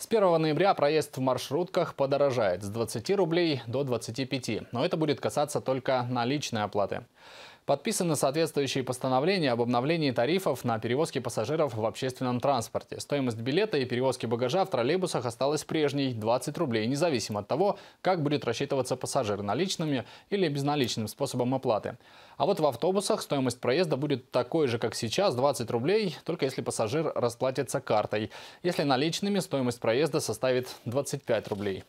С 1 ноября проезд в маршрутках подорожает с 20 рублей до 25, но это будет касаться только наличной оплаты. Подписаны соответствующие постановления об обновлении тарифов на перевозки пассажиров в общественном транспорте. Стоимость билета и перевозки багажа в троллейбусах осталась прежней – 20 рублей, независимо от того, как будет рассчитываться пассажир – наличными или безналичным способом оплаты. А вот в автобусах стоимость проезда будет такой же, как сейчас – 20 рублей, только если пассажир расплатится картой. Если наличными, стоимость проезда составит 25 рублей.